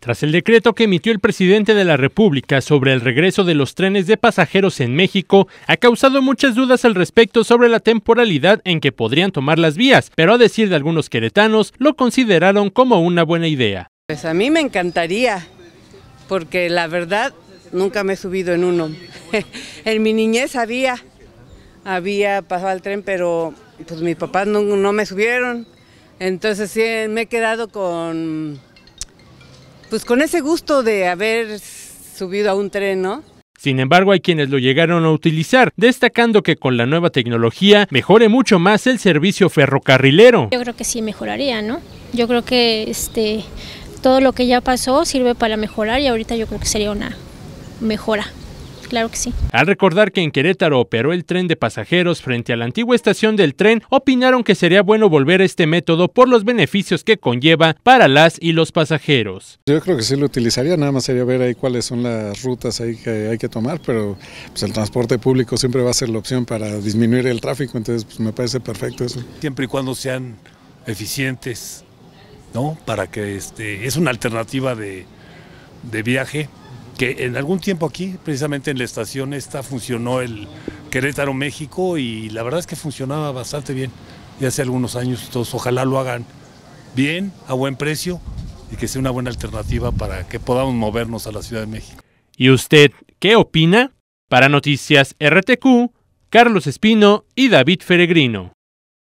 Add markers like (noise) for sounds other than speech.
Tras el decreto que emitió el presidente de la República sobre el regreso de los trenes de pasajeros en México, ha causado muchas dudas al respecto sobre la temporalidad en que podrían tomar las vías, pero a decir de algunos queretanos, lo consideraron como una buena idea. Pues a mí me encantaría, porque la verdad nunca me he subido en uno. (laughs) en mi niñez había, había pasado al tren, pero pues mis papás no, no me subieron, entonces sí me he quedado con pues con ese gusto de haber subido a un tren, ¿no? Sin embargo, hay quienes lo llegaron a utilizar, destacando que con la nueva tecnología mejore mucho más el servicio ferrocarrilero. Yo creo que sí mejoraría, ¿no? Yo creo que este todo lo que ya pasó sirve para mejorar y ahorita yo creo que sería una mejora claro que sí. Al recordar que en Querétaro operó el tren de pasajeros frente a la antigua estación del tren, opinaron que sería bueno volver a este método por los beneficios que conlleva para las y los pasajeros. Yo creo que sí lo utilizaría, nada más sería ver ahí cuáles son las rutas ahí que hay que tomar, pero pues, el transporte público siempre va a ser la opción para disminuir el tráfico, entonces pues, me parece perfecto eso. Siempre y cuando sean eficientes, ¿no? Para que este, es una alternativa de, de viaje que en algún tiempo aquí, precisamente en la estación esta, funcionó el Querétaro México y la verdad es que funcionaba bastante bien. Y hace algunos años, entonces ojalá lo hagan bien, a buen precio y que sea una buena alternativa para que podamos movernos a la Ciudad de México. ¿Y usted qué opina? Para Noticias RTQ, Carlos Espino y David Feregrino.